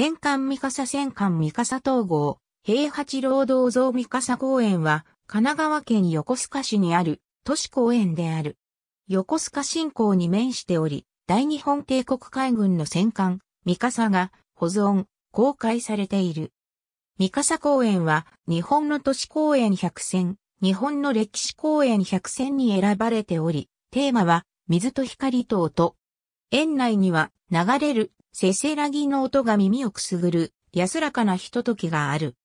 戦艦三笠戦艦三笠統合、平八労働像三笠公園は、神奈川県横須賀市にある都市公園である。横須賀新港に面しており、大日本帝国海軍の戦艦、三笠が保存、公開されている。三笠公園は、日本の都市公園百選、日本の歴史公園百選に選ばれており、テーマは、水と光と音。園内には、流れるせせらぎの音が耳をくすぐる、安らかなひとときがある。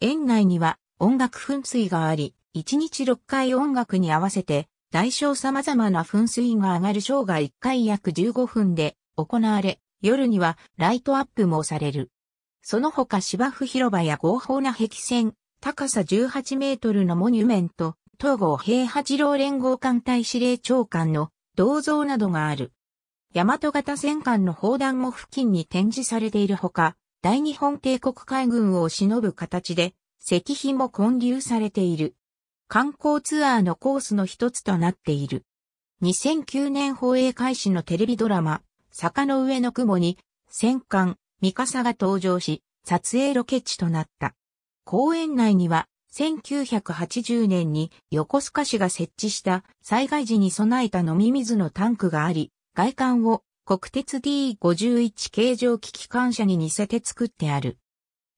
園内には音楽噴水があり、1日6回音楽に合わせて、大小様々な噴水が上がるショーが1回約15分で行われ、夜にはライトアップもされる。その他芝生広場や合法な壁線、高さ18メートルのモニュメント、東郷平八郎連合艦隊司令長官の銅像などがある。大和型戦艦の砲弾も付近に展示されているほか、大日本帝国海軍を忍ぶ形で、石碑も混流されている。観光ツアーのコースの一つとなっている。2009年放映開始のテレビドラマ、坂の上の雲に、戦艦、ミカサが登場し、撮影ロケ地となった。公園内には、1980年に横須賀市が設置した災害時に備えた飲み水のタンクがあり、外観を国鉄 D51 形状機機関車に似せて作ってある。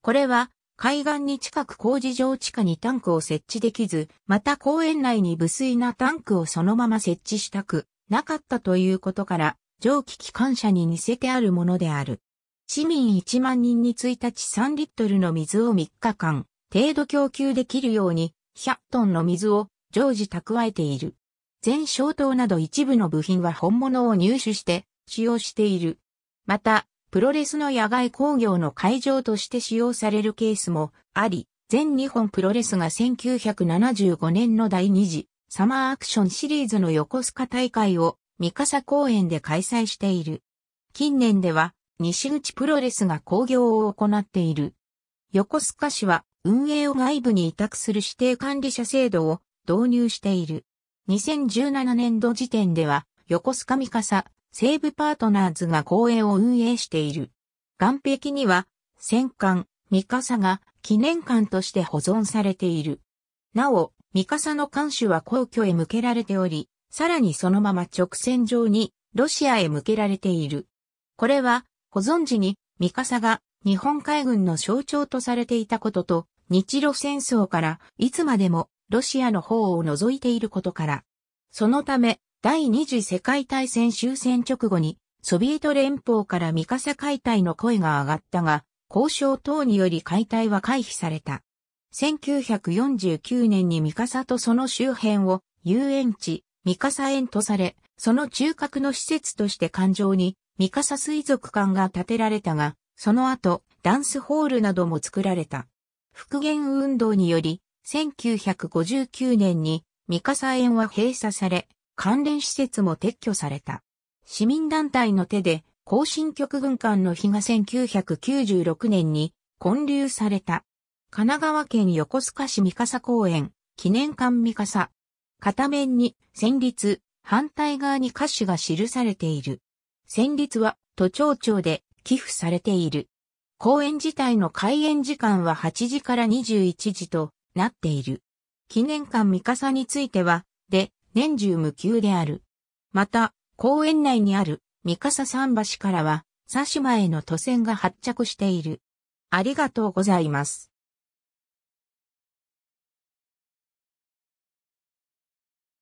これは海岸に近く工事場地下にタンクを設置できず、また公園内に無水なタンクをそのまま設置したくなかったということから、蒸気機関車に似せてあるものである。市民1万人に1日3リットルの水を3日間程度供給できるように100トンの水を常時蓄えている。全消刀など一部の部品は本物を入手して使用している。また、プロレスの野外工業の会場として使用されるケースもあり、全日本プロレスが1975年の第2次サマーアクションシリーズの横須賀大会を三笠公園で開催している。近年では西口プロレスが工業を行っている。横須賀市は運営を外部に委託する指定管理者制度を導入している。2017年度時点では、横須賀三笠、西部パートナーズが公営を運営している。岸壁には、戦艦、三笠が記念館として保存されている。なお、三笠の艦首は皇居へ向けられており、さらにそのまま直線上にロシアへ向けられている。これは、保存時に三笠が日本海軍の象徴とされていたことと、日露戦争からいつまでもロシアの方を除いていることから、そのため、第二次世界大戦終戦直後に、ソビエト連邦からミカサ解体の声が上がったが、交渉等により解体は回避された。1949年にミカサとその周辺を遊園地、ミカサ園とされ、その中核の施設として環状にミカサ水族館が建てられたが、その後、ダンスホールなども作られた。復元運動により、1959年に三笠園は閉鎖され、関連施設も撤去された。市民団体の手で、行進局軍艦の日が1996年に建立された。神奈川県横須賀市三笠公園、記念館三笠。片面に、戦律、反対側に歌詞が記されている。戦律は都庁長で寄付されている。公園自体の開園時間は8時から21時と、なっている。記念館三笠については、で、年中無休である。また、公園内にある三笠桟橋からは、佐島への渡船が発着している。ありがとうございます。